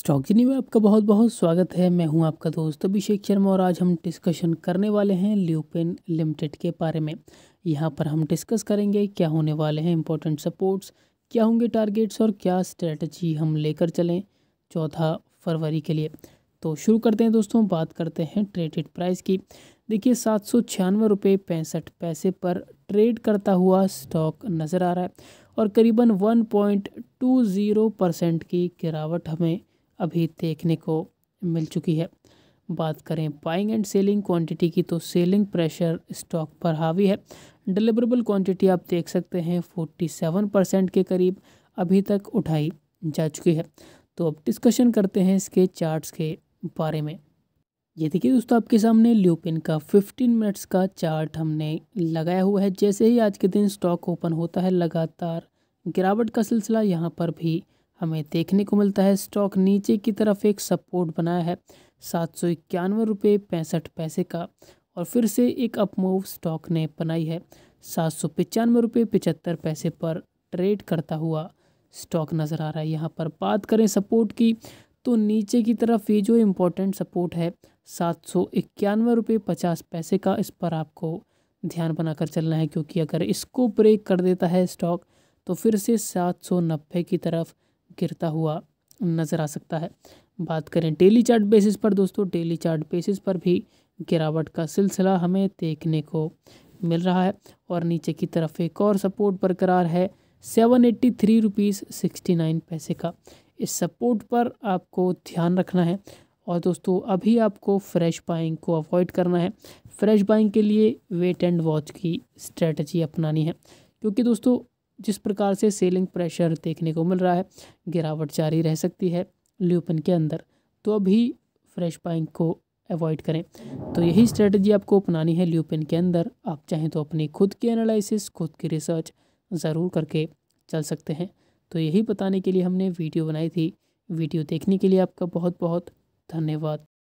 stock जिनी में आपका बहुत बहुत स्वागत है मैं हूं आपका दोस्त अभिषेक शर्मा और आज हम डिस्कशन करने वाले हैं ल्यूपिन लिमिटेड के बारे में यहां पर हम डिस्कस करेंगे क्या होने वाले हैं इंपॉर्टेंट सपोर्ट्स क्या होंगे टारगेट्स और क्या स्ट्रेटजी हम लेकर चलें चौथा फरवरी के लिए तो शुरू करते हैं दोस्तों बात करते हैं ट्रेडेड प्राइस की देखिए सात सौ छियानवे रुपये पैंसठ पैसे पर ट्रेड करता हुआ स्टॉक नज़र आ रहा है और करीबन वन परसेंट की गिरावट हमें अभी देखने को मिल चुकी है बात करें बाइंग एंड सेलिंग क्वांटिटी की तो सेलिंग प्रेशर स्टॉक पर हावी है डिलीवरेबल क्वांटिटी आप देख सकते हैं फोर्टी सेवन परसेंट के करीब अभी तक उठाई जा चुकी है तो अब डिस्कशन करते हैं इसके चार्ट्स के बारे में ये देखिए दोस्तों आपके सामने ल्यूपिन का फिफ्टीन मिनट्स का चार्ट हमने लगाया हुआ है जैसे ही आज के दिन स्टॉक ओपन होता है लगातार गिरावट का सिलसिला यहाँ पर भी हमें देखने को मिलता है स्टॉक नीचे की तरफ एक सपोर्ट बनाया है सात सौ इक्यानवे रुपये पैंसठ पैसे का और फिर से एक अपमूव स्टॉक ने बनाई है सात सौ पचानवे रुपये पचहत्तर पैसे पर ट्रेड करता हुआ स्टॉक नज़र आ रहा है यहाँ पर बात करें सपोर्ट की तो नीचे की तरफ ये जो इम्पोर्टेंट सपोर्ट है सात सौ इक्यानवे रुपये पचास पैसे का इस पर आपको ध्यान बनाकर चलना है क्योंकि अगर इसको ब्रेक कर देता है स्टॉक तो फिर से सात सौ नब्बे की तरफ गिरता हुआ नज़र आ सकता है बात करें डेली चार्ट बेसिस पर दोस्तों डेली चार्ट बेसिस पर भी गिरावट का सिलसिला हमें देखने को मिल रहा है और नीचे की तरफ एक और सपोर्ट बरकरार है seven eighty three rupees sixty nine पैसे का इस सपोर्ट पर आपको ध्यान रखना है और दोस्तों अभी आपको फ्रेश बाइंग को अवॉइड करना है फ्रेश बाइंग के लिए वेट एंड वॉच की स्ट्रेटजी अपनानी है क्योंकि दोस्तों जिस प्रकार से सेलिंग प्रेशर देखने को मिल रहा है गिरावट जारी रह सकती है ल्यूपन के अंदर तो अभी फ्रेश बाइंग को अवॉइड करें तो यही स्ट्रेटजी आपको अपनानी है ल्यूपिन के अंदर आप चाहें तो अपनी खुद की एनालिसिस खुद की रिसर्च ज़रूर करके चल सकते हैं तो यही बताने के लिए हमने वीडियो बनाई थी वीडियो देखने के लिए आपका बहुत बहुत धन्यवाद